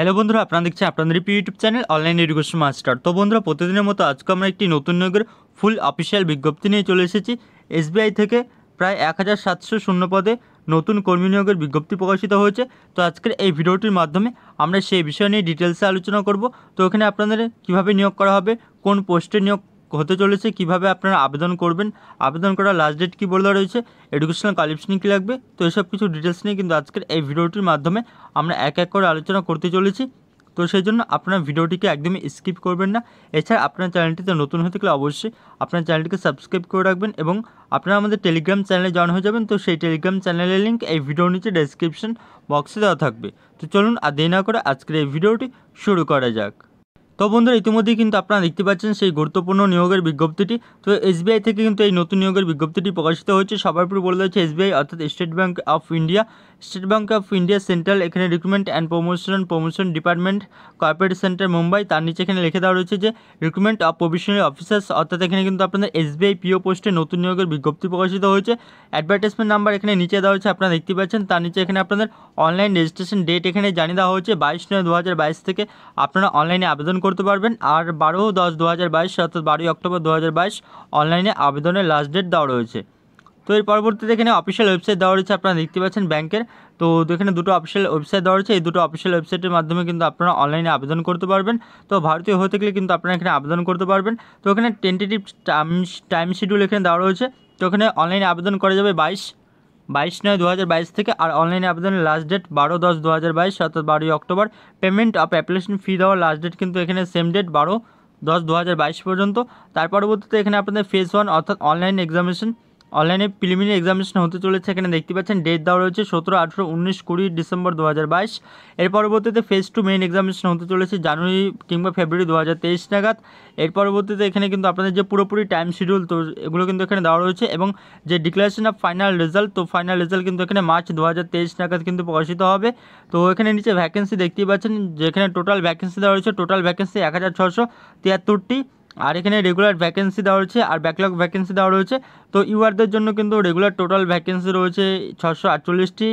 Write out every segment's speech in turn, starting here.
hello বন্ধুরা আপনারা দেখছেন আপনাদের প্রিয় YouTube channel online education master তো বন্ধুরা প্রতিদিনের মতো আজকে আমরা একটি নতুন নিয়োগের ফুল অফিসিয়াল বিজ্ঞপ্তি নিয়ে চলে এসেছি এসবিআই থেকে প্রায় এক হাজার সাতশো শূন্য পদে নতুন কর্মী নিয়োগের বিজ্ঞপ্তি প্রকাশিত হয়েছে তো আজকের এই ভিডিওটির মাধ্যমে আমরা সেই বিষয় নিয়ে ডিটেলসে আলোচনা করব তো এখানে আপনাদের কিভাবে নিয়োগ করা হবে কোন পোস্টে নিয়োগ হতে চলেছে কিভাবে আপনারা আবেদন করবেন আবেদন করার লাস্ট ডেট কী বলে রয়েছে এডুকেশনাল কালিপশন কী লাগবে তো এসব কিছু ডিটেলস নিয়ে কিন্তু আজকের এই ভিডিওটির মাধ্যমে আমরা এক এক করে আলোচনা করতে চলেছি তো সেই জন্য আপনার ভিডিওটিকে একদমই স্কিপ করবেন না এছাড়া আপনার চ্যানেলটিতে নতুন হয়ে গেলে অবশ্যই আপনার চ্যানেলটিকে সাবস্ক্রাইব করে রাখবেন এবং আপনারা আমাদের টেলিগ্রাম চ্যানেলে জয়েন হয়ে যাবেন তো সেই টেলিগ্রাম চ্যানেলের লিঙ্ক এই ভিডিওর নিচে ডেসক্রিপশন বক্সে দেওয়া থাকবে তো চলুন আর দেরি না করে আজকের এই ভিডিওটি শুরু করা যাক তো বন্ধুরা ইতিমধ্যেই কিন্তু আপনারা দেখতে পাচ্ছেন সেই গুরুত্বপূর্ণ নিয়োগের বিজ্ঞপ্তিটি তো এসবিআই থেকে কিন্তু এই নতুন নিয়োগের বিজ্ঞপ্তিটি প্রকাশিত হয়েছে সবার উপরে বলে দিয়েছে এসবিআই অর্থাৎ State Bank of India State Bank of India Central এখানে Recruitment and Promotion Promotion Department Corporate Centre Mumbai তার নিচে এখানে লিখে দেওয়া রয়েছে যে রিক্রুটমেন্ট অফ প্রভিশনারি অফিসার্স অর্থাৎ এখানে কিন্তু আপনাদের এসবিআই পিও পোস্টে নতুন নিয়োগের বিজ্ঞপ্তি প্রকাশিত হয়েছে অ্যাডভার্টাইজমেন্ট নাম্বার এখানে নিচে দেওয়া হয়েছে আপনারা দেখতে পাচ্ছেন তার নিচে এখানে আপনাদের অনলাইন রেজিস্ট্রেশন ডেট এখানে জানিয়ে দেওয়া হয়েছে বাইশ নয় দু থেকে আপনারা অনলাইনে আবেদন করুন করতে পারবেন আর বারো দশ দু হাজার বাইশ অর্থাৎ বারোই অক্টোবর দু হাজার বাইশ অনলাইনে আবেদনের লাস্ট ডেট দেওয়া রয়েছে তো এর পরবর্তীতে এখানে অফিসিয়াল ওয়েবসাইট দেওয়া রয়েছে আপনারা দেখতে পাচ্ছেন ব্যাংকের তো এখানে দুটো অফিসিয়াল ওয়েবসাইট দেওয়া রয়েছে এই দুটো অফিসিয়াল ওয়েবসাইটের মাধ্যমে কিন্তু আপনারা অনলাইনে আবেদন করতে পারবেন তো ভারতীয় হতে গেলে কিন্তু আপনারা এখানে আবেদন করতে পারবেন তো এখানে টেন্টেটিভ টাইম টাইম শিডিউল এখানে দেওয়া রয়েছে তো এখানে অনলাইনে আবেদন করা যাবে বাইশ বাইশ নয় দু থেকে আর অনলাইনে আবেদনের লাস্ট ডেট বারো দশ দু হাজার বাইশ অর্থাৎ বারোই October payment of application fee দেওয়ার লাস্ট ডেট কিন্তু এখানে সেম ডেট বারো দশ দু পর্যন্ত তার পরবর্তীতে এখানে আপনাদের ফেজ ওয়ান অর্থাৎ অনলাইন এক্সামিনেশন অনলাইনে প্রিলিমিনারি এক্সামিনেশন হতে চলেছে এখানে দেখতে পাচ্ছেন ডেট দেওয়া রয়েছে সতেরো আঠেরো উনিশ কুড়ি ডিসেম্বর দু এর পরবর্তীতে ফেজ টু মেইন এক্সামিনেশন হতে চলেছে জানুয়ারি কিংবা ফেব্রুয়ারি দু হাজার তেইশ নাগাদ এর পরবর্তীতে এখানে কিন্তু আপনাদের যে পুরোপুরি টাইম শিডিউল তো এগুলো কিন্তু এখানে দেওয়া রয়েছে এবং যে ডিক্লারেশন অফ ফাইনাল রেজাল্ট তো ফাইনাল রেজাল্ট কিন্তু এখানে মার্চ দু নাগাদ কিন্তু প্রকাশিত হবে তো এখানে নিচে ভ্যাকেন্সি দেখতেই পাচ্ছেন যেখানে টোটাল ভ্যাকেন্সি দেওয়া রয়েছে টোটাল ভ্যাকেন্সি এক হাজার ছশো তিয়াত্তরটি আর এখানে রেগুলার ভ্যাকেন্সি দেওয়া রয়েছে আর ব্যাকলগ ভ্যাকেন্সি দেওয়া রয়েছে তো ইউআরদের জন্য কিন্তু রেগুলার টোটাল ভ্যাকেন্সি রয়েছে ছশো আটচল্লিশটি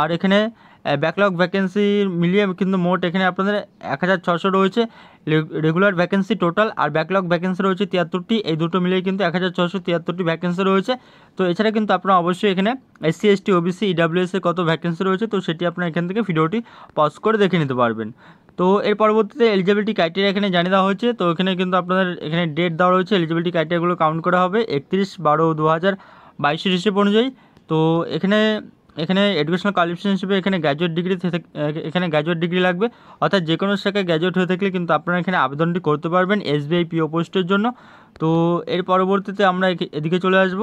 আর এখানে ব্যাকলগ ভ্যাকেন্সি মিলিয়ে কিন্তু মোট এখানে আপনাদের এক হাজার ছশো রয়েছে রেগুলার ভ্যাকেন্সি টোটাল আর ব্যাকলগ ভ্যাকেন্সি রয়েছে তিয়াত্তরটি এই দুটো মিলিয়ে কিন্তু এক হাজার ছশো তিয়াত্তরটি ভ্যাকেন্সি রয়েছে তো এছাড়া কিন্তু আপনারা অবশ্যই এখানে এসসি এসটি ওবিসি ইডাব্লিউএসের কত ভ্যাকেন্সি রয়েছে তো সেটি আপনারা এখান থেকে ভিডিওটি পজ করে দেখে নিতে পারবেন তো এর পরবর্তীতে এলিজিবিলিটি ক্রাইটেরিয়া এখানে জানিয়ে দেওয়া হয়েছে তো এখানে কিন্তু আপনাদের এখানে ডেট দেওয়া রয়েছে এলিজিবিলিটি ক্রাইটেরিয়াগুলো কাউন্ট করা হবে একত্রিশ বারো দু হাজার বাইশের হিসেব অনুযায়ী তো এখানে এখানে এডুকেশনাল কোয়ালিফিকেশন হিসেবে এখানে গ্র্যাজুয়েট ডিগ্রি এখানে গ্র্যাজুয়েট ডিগ্রি লাগবে অর্থাৎ যে কোনো শাখায় গ্র্যাজুয়েট হয়ে থাকলে কিন্তু আপনারা এখানে আবেদনটি করতে পারবেন এসবিআই পিও পোস্টের জন্য তো এর পরবর্তীতে আমরা এদিকে চলে আসব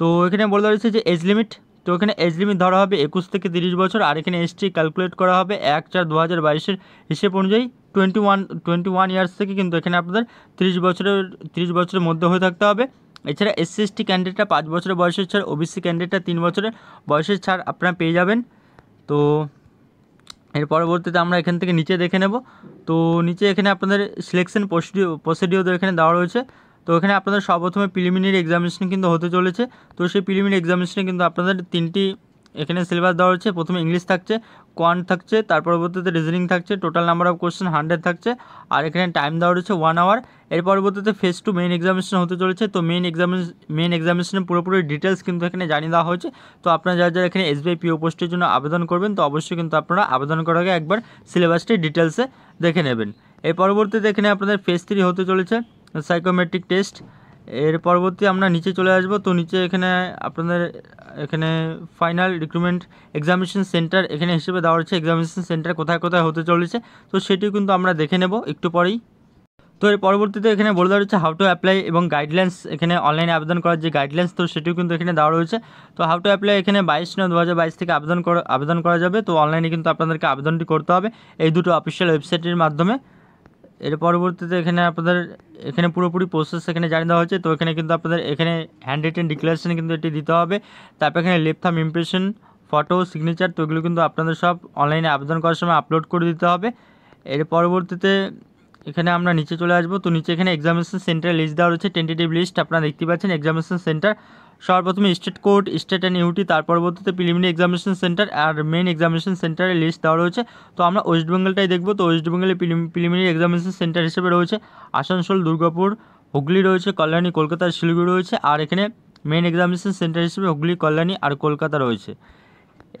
তো এখানে বলে রয়েছে যে এজ লিমিট তো এখানে এজ লিমিট ধরা হবে একুশ থেকে তিরিশ বছর আর এখানে এসটি ক্যালকুলেট করা হবে এক চার দু হাজার বাইশের হিসেব অনুযায়ী twenty one twenty one years থেকে কিন্তু এখানে আপনাদের তিরিশ বছরের তিরিশ বছরের মধ্যে হয়ে থাকতে হবে এছাড়া এসসি এসটি ক্যান্ডিডেটরা পাঁচ বছরের বয়সের ছাড় ওবিসি ক্যান্ডিডেটরা তিন বছরের বয়সের ছাড় আপনারা পেয়ে যাবেন তো এর পরবর্তীতে আমরা এখান থেকে নিচে দেখে নেব তো নিচে এখানে আপনাদের সিলেকশন প্রসিডিও প্রসিডিওদের এখানে দেওয়া রয়েছে তো এখানে আপনাদের সর্বপ্রথমে প্রিলিমিনারি এক্সামিনেশন কিন্তু হতে চলেছে তো সেই প্রিলিমিনারি এক্সামিনেশনে কিন্তু আপনাদের তিনটি এখানে সিলেবাস দেওয়া হচ্ছে প্রথমে ইংলিশ থাকছে কোয়ান্ট থাকছে তার পরবর্তীতে রিজনিং থাকছে total number of question hundred থাকছে আর এখানে টাইম দেওয়া রয়েছে ওয়ান আওয়ার এর পরবর্তীতে ফেস টু মেন এক্সামিনেশন হতে চলেছে তো মেন এক্সামিনেশন মেন এক্সামিনেশনের পুরোপুরি ডিটেলস কিন্তু এখানে জানিয়ে দেওয়া হয়েছে তো আপনারা যারা যারা এখানে এসবিআই পিও পোস্টের জন্য আবেদন করবেন তো অবশ্যই কিন্তু আপনারা আবেদন করার আগে একবার সিলেবাসটি ডিটেলসে দেখে নেবেন এর পরবর্তীতে এখানে আপনাদের ফেস থ্রি হতে চলেছে সাইকোমেট্রিক টেস্ট এর পরবর্তী আমরা নিচে চলে আসবো তো নিচে এখানে আপনাদের এখানে ফাইনাল রিক্রুটমেন্ট এক্সামিনেশন সেন্টার এখানে হিসেবে দেওয়া হচ্ছে এক্সামিনেশন সেন্টার কোথায় কোথায় হতে চলেছে তো সেটিও কিন্তু আমরা দেখে নেব একটু পরেই তো এর পরবর্তীতে এখানে বলে দেওয়া রয়েছে হাউ টু অ্যাপ্লাই এবং গাইডলাইন্স এখানে অনলাইনে আবেদন করার যে গাইডলাইন্স তো সেটিও কিন্তু এখানে দেওয়া রয়েছে তো হাউ টু অ্যাপ্লাই এখানে বাইশ নয় দু থেকে আবেদন করা আবেদন করা যাবে তো অনলাইনে কিন্তু আপনাদেরকে আবেদনটি করতে হবে এই দুটো অফিসিয়াল ওয়েবসাইটের মাধ্যমে এর পরবর্তীতে এখানে আপনাদের এখানে পুরোপুরি প্রসেস এখানে জানিয়ে দেওয়া হয়েছে তো এখানে কিন্তু আপনাদের এখানে হ্যান্ড রিটেন ডিক্লারেশন কিন্তু এটি দিতে হবে তারপর এখানে লেপথাম থাম ইমপ্রেশন ফটো সিগনেচার তো এগুলো কিন্তু আপনাদের সব অনলাইনে আবেদন করার সময় আপলোড করে দিতে হবে এর পরবর্তীতে এখানে আমরা নিচে চলে আসবো তো নিচে এখানে এক্সামিনেশন সেন্টার লিস্ট দেওয়া রয়েছে টেন্টেটিভ লিস্ট আপনারা দেখতে পাচ্ছেন এক্সামিনেশন সেন্টার সর্বপ্রথমে state court state and UT তার পরবর্তীতে প্রিলিমিনারি এক্সামিনেশন সেন্টার আর মেন এক্সামিনেশন সেন্টারের লিস্ট দেওয়া রয়েছে তো আমরা ওয়েস্ট দেখবো তো ওয়েস্ট বেঙ্গলে প্রিলিমিনারি এক্সামিনেশন সেন্টার হিসেবে রয়েছে আসানসোল দুর্গাপুর হুগলি রয়েছে কল্যাণী কলকাতার শিলিগুড়ি রয়েছে আর এখানে মেন এক্সামিনেশন সেন্টার হিসেবে হুগলি কল্যাণী আর কলকাতা রয়েছে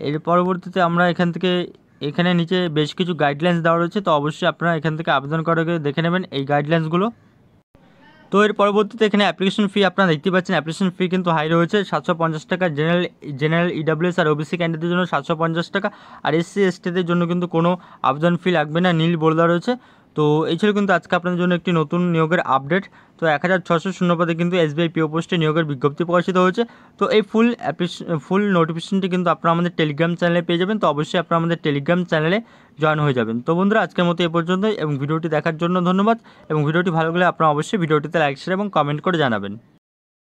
এর পরবর্তীতে আমরা এখান থেকে এখানে নিচে বেশ কিছু গাইডলাইন্স দেওয়া রয়েছে তো অবশ্যই আপনারা এখান থেকে আবেদন করে দেখে নেবেন এই গাইডলাইন্সগুলো তো এর পরবর্তীতে এখানে অ্যাপ্লিকেশন ফি আপনারা দেখতে পাচ্ছেন অ্যাপ্লিকেশন ফি কিন্তু হাই রয়েছে সাতশো পঞ্চাশ টাকা জেনারেল জেনারেল ইডাব্লিউএস আর ওবিসি ক্যান্ডিডেটের জন্য সাতশো পঞ্চাশ টাকা আর এসসি এসটিদের জন্য কিন্তু কোনো আবেদন ফি লাগবে না নীল বলে রয়েছে তো এই ছিল কিন্তু আজকে আপনাদের জন্য একটি নতুন নিয়োগের আপডেট তো এক হাজার ছশো পদে কিন্তু এসবিআই পিও পোস্টে নিয়োগের বিজ্ঞপ্তি প্রকাশিত হয়েছে তো এই ফুল ফুল নোটিফিকেশনটি কিন্তু আপনারা আমাদের টেলিগ্রাম চ্যানেলে পেয়ে যাবেন তো অবশ্যই আপনারা আমাদের টেলিগ্রাম চ্যানেলে জয়েন হয়ে যাবেন তো বন্ধুরা আজকের মতো এ পর্যন্তই এবং ভিডিওটি দেখার জন্য ধন্যবাদ এবং ভিডিওটি ভালো লাগলে আপনারা অবশ্যই ভিডিওটিতে লাইক শেয়ার এবং কমেন্ট করে জানাবেন